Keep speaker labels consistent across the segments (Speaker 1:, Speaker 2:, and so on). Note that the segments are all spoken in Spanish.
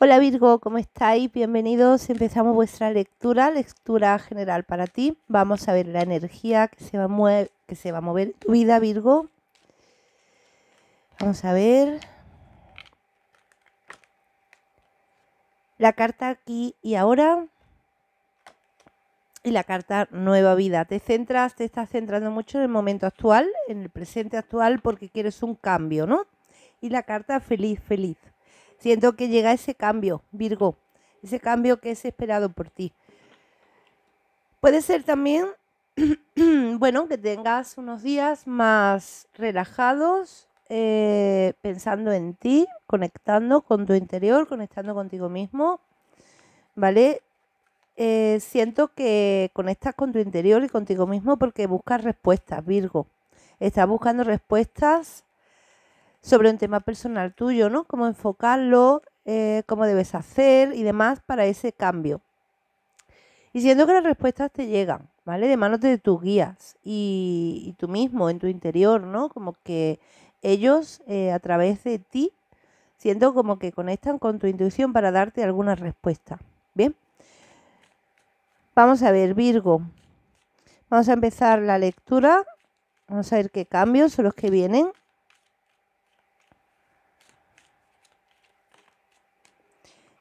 Speaker 1: Hola Virgo, ¿cómo estáis? Bienvenidos. Empezamos vuestra lectura, lectura general para ti. Vamos a ver la energía que se va a mover, que se va a mover tu vida, Virgo. Vamos a ver. La carta aquí y ahora. Y la carta nueva vida. Te centras, te estás centrando mucho en el momento actual, en el presente actual, porque quieres un cambio, ¿no? Y la carta feliz, feliz. Siento que llega ese cambio, Virgo, ese cambio que es esperado por ti. Puede ser también, bueno, que tengas unos días más relajados, eh, pensando en ti, conectando con tu interior, conectando contigo mismo, ¿vale? Eh, siento que conectas con tu interior y contigo mismo porque buscas respuestas, Virgo. Estás buscando respuestas sobre un tema personal tuyo, ¿no? Cómo enfocarlo, eh, cómo debes hacer y demás para ese cambio. Y siento que las respuestas te llegan, ¿vale? De manos de tus guías y, tú mismo, en tu interior, ¿no? Como que ellos eh, a través de ti, siento como que conectan con tu intuición para darte alguna respuesta, ¿bien? Vamos a ver, Virgo. Vamos a empezar la lectura. Vamos a ver qué cambios son los que vienen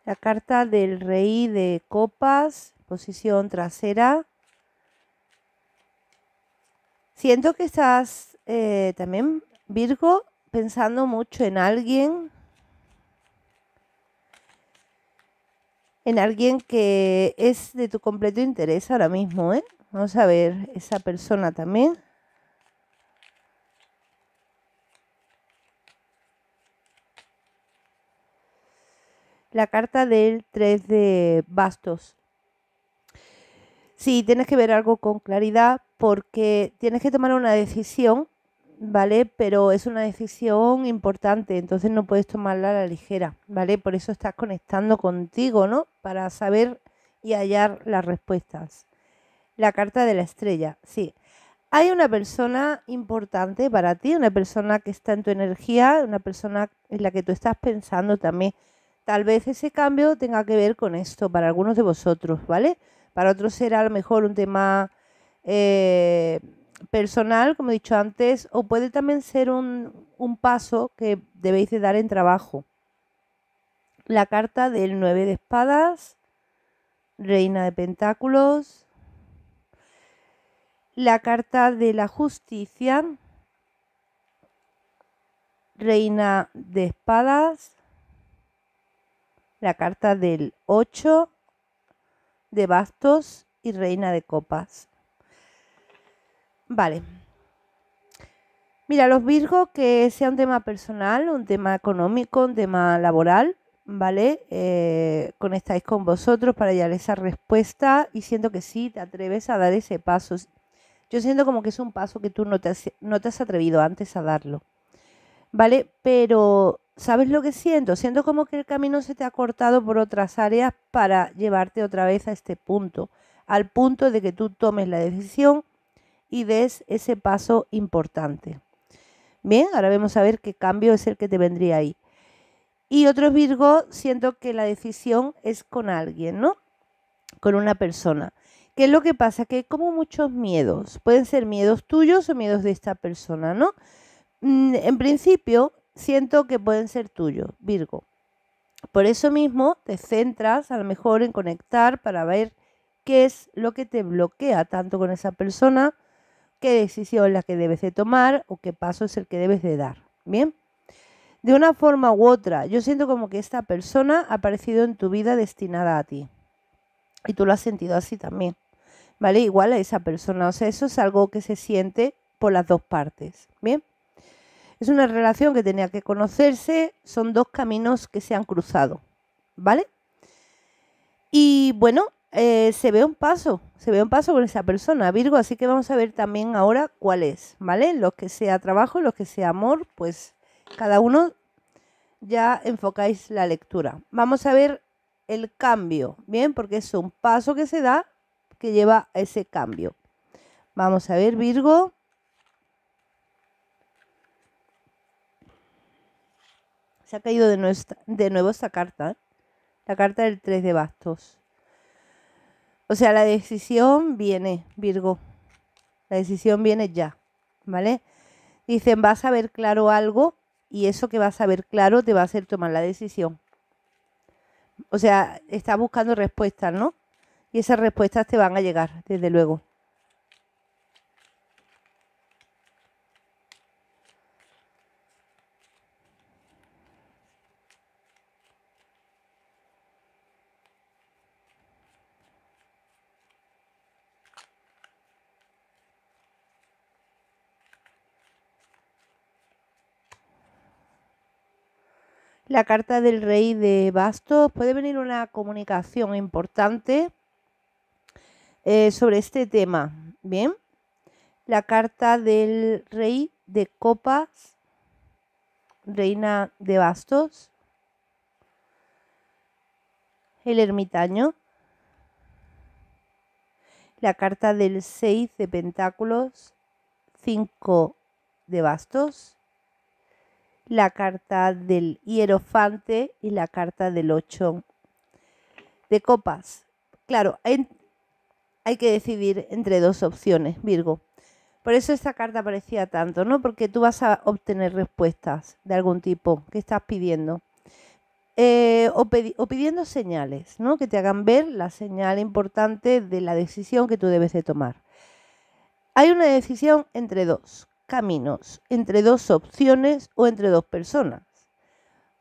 Speaker 1: La carta del rey de copas, posición trasera. Siento que estás eh, también, Virgo, pensando mucho en alguien. En alguien que es de tu completo interés ahora mismo, ¿eh? Vamos a ver esa persona también. la carta del 3 de bastos. Sí, tienes que ver algo con claridad porque tienes que tomar una decisión, ¿vale? Pero es una decisión importante, entonces no puedes tomarla a la ligera, ¿vale? Por eso estás conectando contigo, ¿no? Para saber y hallar las respuestas. La carta de la estrella, sí. Hay una persona importante para ti, una persona que está en tu energía, una persona en la que tú estás pensando también Tal vez ese cambio tenga que ver con esto para algunos de vosotros, ¿vale? Para otros será a lo mejor un tema eh, personal, como he dicho antes, o puede también ser un, un paso que debéis de dar en trabajo. La carta del 9 de espadas, reina de pentáculos, la carta de la justicia, reina de espadas, la carta del 8 de bastos y reina de copas. Vale. Mira, los Virgos, que sea un tema personal, un tema económico, un tema laboral, ¿vale? Eh, conectáis con vosotros para hallar esa respuesta y siento que sí, te atreves a dar ese paso. Yo siento como que es un paso que tú no te no te has atrevido antes a darlo, ¿vale? Pero ¿sabes lo que siento? Siento como que el camino se te ha cortado por otras áreas para llevarte otra vez a este punto, al punto de que tú tomes la decisión y des ese paso importante. Bien, ahora vamos a ver qué cambio es el que te vendría ahí. Y otros Virgo, siento que la decisión es con alguien, ¿no? Con una persona. ¿Qué es lo que pasa? Que como muchos miedos. Pueden ser miedos tuyos o miedos de esta persona, ¿no? Mm, en principio, siento que pueden ser tuyos, Virgo. Por eso mismo te centras a lo mejor en conectar para ver qué es lo que te bloquea tanto con esa persona, qué decisión es la que debes de tomar o qué paso es el que debes de dar. Bien, de una forma u otra, yo siento como que esta persona ha aparecido en tu vida destinada a ti y tú lo has sentido así también, ¿vale? Igual a esa persona, o sea, eso es algo que se siente por las dos partes, ¿bien? Es una relación que tenía que conocerse, son dos caminos que se han cruzado, ¿vale? Y bueno, eh, se ve un paso, se ve un paso con esa persona, Virgo, así que vamos a ver también ahora cuál es, ¿vale? Los que sea trabajo, los que sea amor, pues cada uno ya enfocáis la lectura. Vamos a ver el cambio, ¿bien? Porque es un paso que se da que lleva a ese cambio. Vamos a ver, Virgo. Se ha caído de, nuevo esta carta, la carta del 3 de bastos. O sea, la decisión viene, Virgo. La decisión viene ya, ¿vale? Dicen, vas a ver claro algo y eso que vas a ver claro te va a hacer tomar la decisión. O sea, estás buscando respuestas, ¿no? Y esas respuestas te van a llegar, desde luego. la carta del rey de bastos, puede venir una comunicación importante eh, sobre este tema. Bien, la carta del rey de copas, reina de bastos, el ermitaño, la carta del 6 de pentáculos, cinco de bastos, la carta del hierofante y la carta del ocho de copas. Claro, hay, que decidir entre dos opciones, Virgo. Por eso esta carta aparecía tanto, ¿no? Porque tú vas a obtener respuestas de algún tipo que estás pidiendo. Eh, o, pidiendo señales, ¿no? Que te hagan ver la señal importante de la decisión que tú debes de tomar. Hay una decisión entre dos, caminos, entre dos opciones o entre dos personas.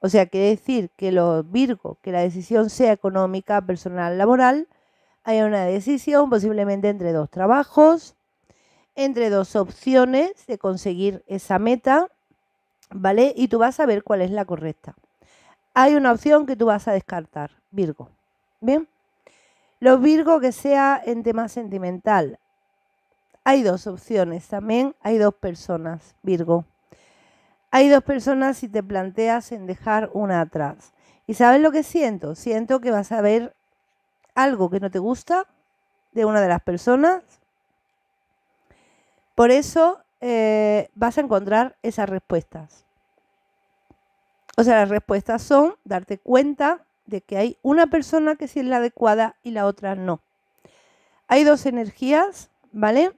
Speaker 1: O sea, quiere decir que los Virgo, que la decisión sea económica, personal, laboral, hay una decisión posiblemente entre dos trabajos, entre dos opciones de conseguir esa meta, ¿vale? Y tú vas a ver cuál es la correcta. Hay una opción que tú vas a descartar, Virgo. ¿Bien? Los Virgo que sea en tema sentimental, hay dos opciones también, hay dos personas, Virgo. Hay dos personas si te planteas en dejar una atrás. ¿Y sabes lo que siento? Siento que vas a ver algo que no te gusta de una de las personas. Por eso eh, vas a encontrar esas respuestas. O sea, las respuestas son darte cuenta de que hay una persona que sí es la adecuada y la otra no. Hay dos energías, ¿vale?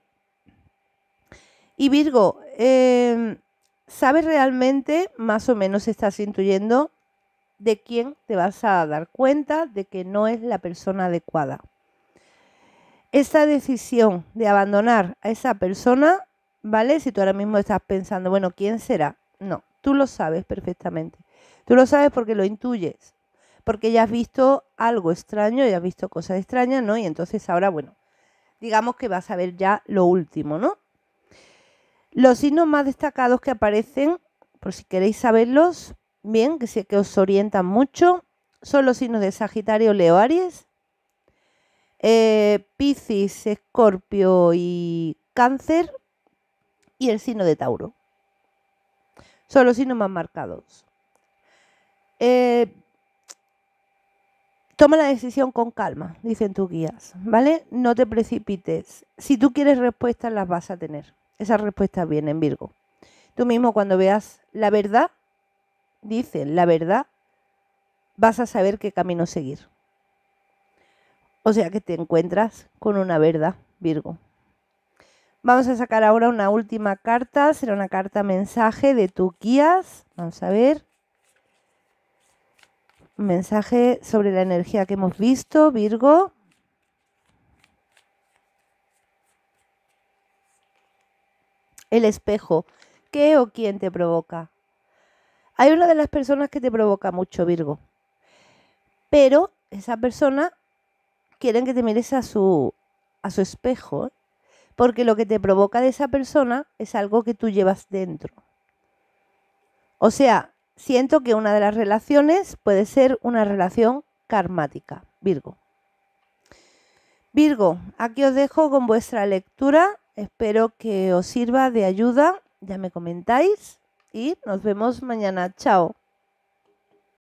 Speaker 1: Y Virgo, em, ¿sabes realmente, más o menos estás intuyendo, de quién te vas a dar cuenta de que no es la persona adecuada? Esta decisión de abandonar a esa persona, ¿vale? Si tú ahora mismo estás pensando, bueno, ¿quién será? No, tú lo sabes perfectamente. Tú lo sabes porque lo intuyes, porque ya has visto algo extraño, ya has visto cosas extrañas, ¿no? Y entonces ahora, bueno, digamos que vas a ver ya lo último, ¿no? Los signos más destacados que aparecen, por si queréis saberlos, bien, que sé que os orientan mucho, son los signos de Sagitario, Leo, Aries, eh, Piscis, Escorpio y Cáncer, y el signo de Tauro. Son los signos más marcados. Eh, toma la decisión con calma, dicen tus guías, ¿vale? No te precipites. Si tú quieres respuestas, las vas a tener. Esas respuestas vienen, Virgo. Tú mismo cuando veas la verdad, dicen la verdad, vas a saber qué camino seguir. O sea que te encuentras con una verdad, Virgo. Vamos a sacar ahora una última carta, será una carta mensaje de tu guías. Vamos a ver. Mensaje sobre la energía que hemos visto, Virgo. el espejo, ¿qué o quién te provoca? Hay una de las personas que te provoca mucho, Virgo, pero esa persona quieren que te mires a su, a su espejo, porque lo que te provoca de esa persona es algo que tú llevas dentro. O sea, siento que una de las relaciones puede ser una relación karmática, Virgo. Virgo, aquí os dejo con vuestra lectura Espero que os sirva de ayuda, ya me comentáis y nos vemos mañana. Chao.